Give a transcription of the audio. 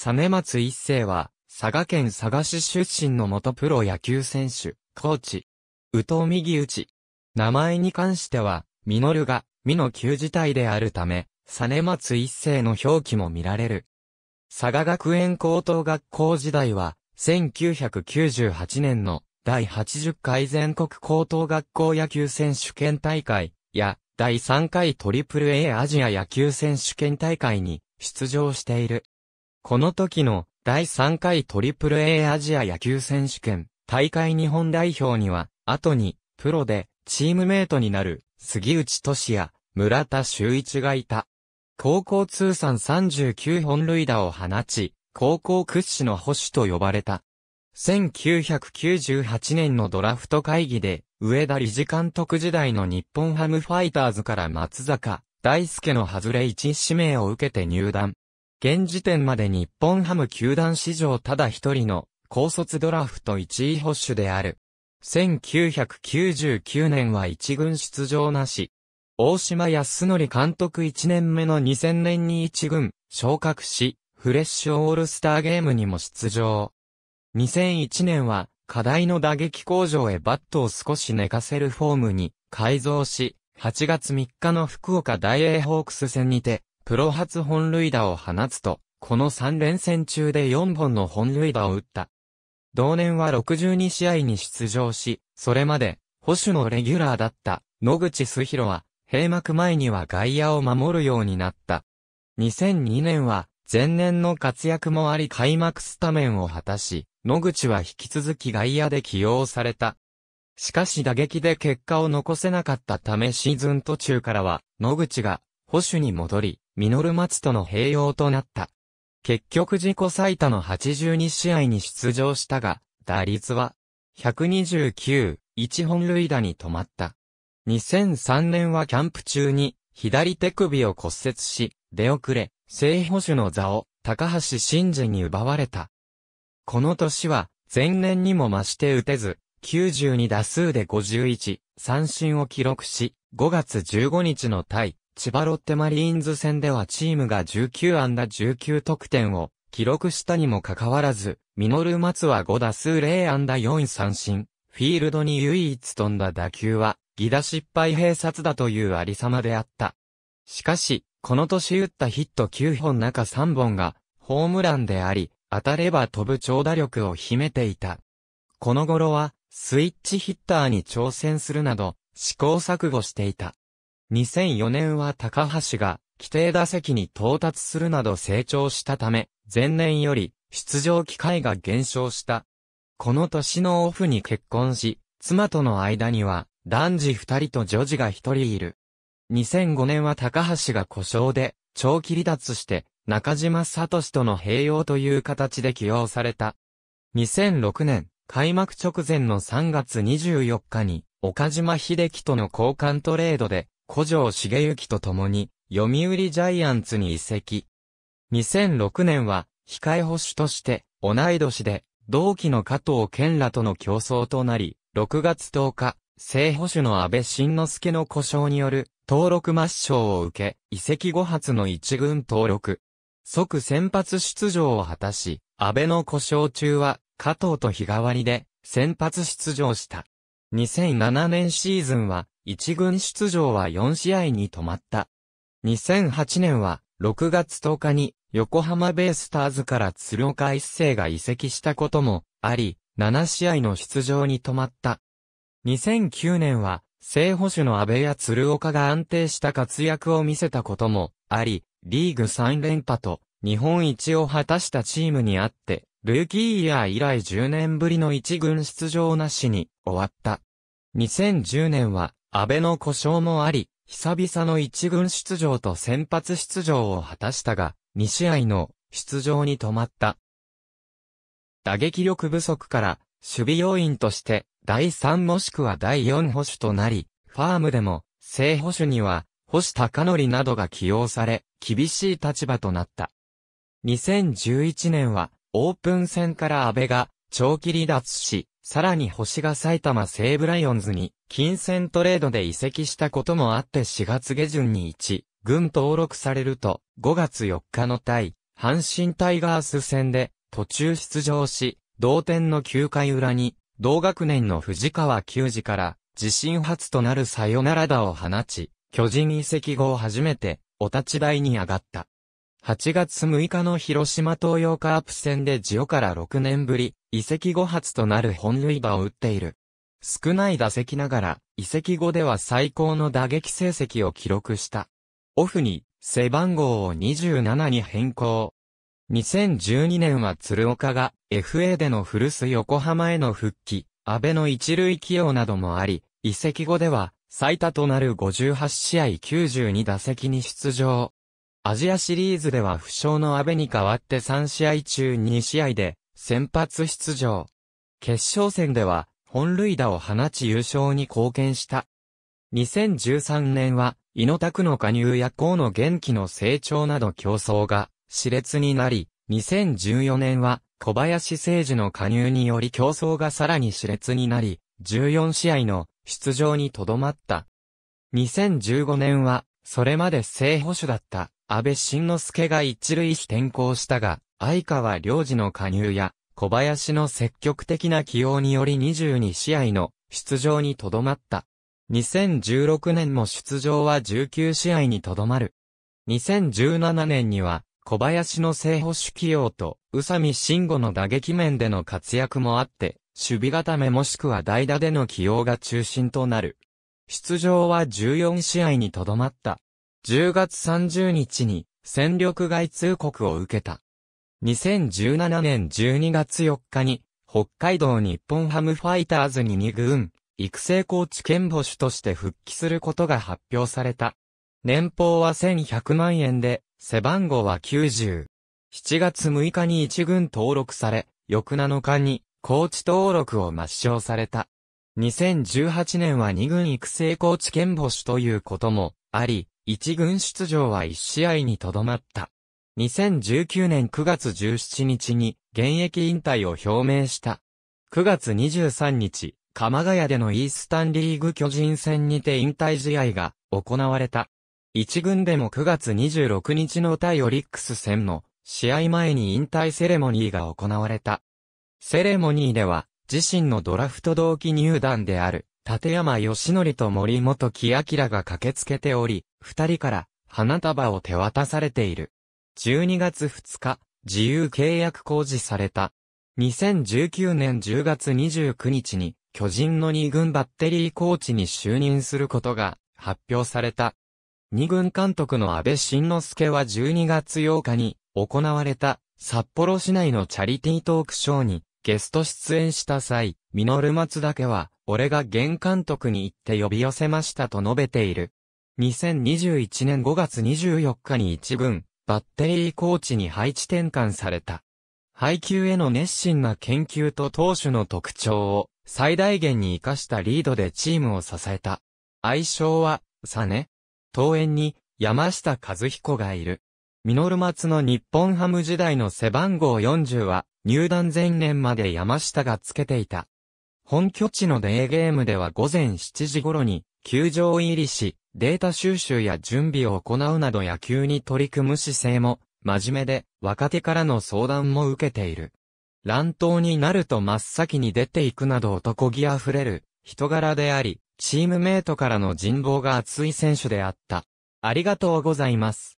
実松一世は、佐賀県佐賀市出身の元プロ野球選手、コーチ。宇藤右内。ち。名前に関しては、ミノルが、ミの旧字体であるため、実松一世の表記も見られる。佐賀学園高等学校時代は、1998年の第80回全国高等学校野球選手権大会や第3回 AAA アジア野球選手権大会に出場している。この時の第3回トリプル a アジア野球選手権大会日本代表には、後にプロでチームメイトになる杉内俊也、村田修一がいた。高校通算39本塁打を放ち、高校屈指の保守と呼ばれた。1998年のドラフト会議で、上田理事監督時代の日本ハムファイターズから松坂、大輔の外れ1指名を受けて入団。現時点まで日本ハム球団史上ただ一人の高卒ドラフト1位保守である。1999年は一軍出場なし。大島康則監督1年目の2000年に一軍昇格し、フレッシュオールスターゲームにも出場。2001年は課題の打撃工場へバットを少し寝かせるフォームに改造し、8月3日の福岡大英ホークス戦にてプロ初本塁打を放つと、この3連戦中で4本の本塁打を打った。同年は62試合に出場し、それまで、保守のレギュラーだった野口すひろは、閉幕前には外野を守るようになった。2002年は、前年の活躍もあり開幕スタメンを果たし、野口は引き続き外野で起用された。しかし打撃で結果を残せなかったためシーズン途中からは、野口が、保守に戻り、ミノマ松との併用となった。結局自己最多の82試合に出場したが、打率は129、1本塁打に止まった。2003年はキャンプ中に左手首を骨折し、出遅れ、正捕手の座を高橋真嗣に奪われた。この年は前年にも増して打てず、92打数で51、三振を記録し、5月15日の対千葉ロッテマリーンズ戦ではチームが19安打19得点を記録したにもかかわらず、ミノル松は5打数0安打4三振、フィールドに唯一飛んだ打球は、ギダ失敗併殺だというありさまであった。しかし、この年打ったヒット9本中3本が、ホームランであり、当たれば飛ぶ長打力を秘めていた。この頃は、スイッチヒッターに挑戦するなど、試行錯誤していた。2004年は高橋が規定打席に到達するなど成長したため、前年より出場機会が減少した。この年のオフに結婚し、妻との間には男児二人と女児が一人いる。2005年は高橋が故障で長期離脱して中島聡との併用という形で起用された。2006年、開幕直前の3月24日に岡島秀樹との交換トレードで古城茂之と共に、読売ジャイアンツに移籍。2006年は、控え保守として、同い年で、同期の加藤健らとの競争となり、6月10日、正保守の安倍晋之助の故障による、登録抹消を受け、移籍後発の一軍登録。即先発出場を果たし、安倍の故障中は、加藤と日替わりで、先発出場した。2007年シーズンは、1軍出場は4試合に止まった。2008年は6月10日に横浜ベイスターズから鶴岡一世が移籍したこともあり、7試合の出場に止まった。2009年は正捕手の安倍や鶴岡が安定した活躍を見せたこともあり、リーグ3連覇と日本一を果たしたチームにあって、ルーキーイヤー以来10年ぶりの一軍出場なしに終わった。2010年は安倍の故障もあり、久々の一軍出場と先発出場を果たしたが、2試合の出場に止まった。打撃力不足から、守備要員として、第3もしくは第4保守となり、ファームでも、正保守には、星高則などが起用され、厳しい立場となった。2011年は、オープン戦から安倍が、長期離脱し、さらに星が埼玉西武ライオンズに金銭トレードで移籍したこともあって4月下旬に1軍登録されると5月4日の対阪神タイガース戦で途中出場し同点の9回裏に同学年の藤川球児から自身初となるサヨナラ打を放ち巨人移籍後初めてお立ち台に上がった。8月6日の広島東洋カープ戦でジオから6年ぶり、遺跡後発となる本塁打を打っている。少ない打席ながら、遺跡後では最高の打撃成績を記録した。オフに、背番号を27に変更。2012年は鶴岡が FA での古巣横浜への復帰、安倍の一塁起用などもあり、遺跡後では最多となる58試合92打席に出場。アジアシリーズでは負傷の安倍に代わって3試合中2試合で先発出場。決勝戦では、本塁打を放ち優勝に貢献した。2013年は、井の拓の加入や河野元気の成長など競争が熾烈になり、2014年は小林誠二の加入により競争がさらに熾烈になり、14試合の出場にとどまった。2015年は、それまで正捕手だった安倍晋之助が一塁非転向したが、相川良二の加入や、小林の積極的な起用により22試合の出場にとどまった。2016年も出場は19試合にとどまる。2017年には、小林の正捕手起用と、宇佐美慎吾の打撃面での活躍もあって、守備固めもしくは代打での起用が中心となる。出場は14試合にとどまった。10月30日に戦力外通告を受けた。2017年12月4日に北海道日本ハムファイターズに2軍育成コーチ兼保守として復帰することが発表された。年俸は1100万円で背番号は90。7月6日に1軍登録され、翌7日にコーチ登録を抹消された。2018年は2軍育成コーチ兼保守ということもあり、一軍出場は一試合にとどまった。2019年9月17日に現役引退を表明した。9月23日、鎌ヶ谷でのイースタンリーグ巨人戦にて引退試合が行われた。一軍でも9月26日の対オリックス戦の試合前に引退セレモニーが行われた。セレモニーでは自身のドラフト同期入団である立山義則と森本木明が駆けつけており、二人から花束を手渡されている。12月2日、自由契約公示された。2019年10月29日に、巨人の2軍バッテリーコーチに就任することが発表された。2軍監督の安倍晋之助は12月8日に行われた札幌市内のチャリティートークショーにゲスト出演した際、ミノル松だけは俺が原監督に行って呼び寄せましたと述べている。2021年5月24日に一軍、バッテリーコーチに配置転換された。配球への熱心な研究と投手の特徴を最大限に活かしたリードでチームを支えた。愛称は、サネ。当園に山下和彦がいる。ミノル松の日本ハム時代の背番号40は入団前年まで山下がつけていた。本拠地のデーゲームでは午前7時頃に、球場入りし、データ収集や準備を行うなど野球に取り組む姿勢も、真面目で、若手からの相談も受けている。乱闘になると真っ先に出ていくなど男気あふれる、人柄であり、チームメイトからの人望が厚い選手であった。ありがとうございます。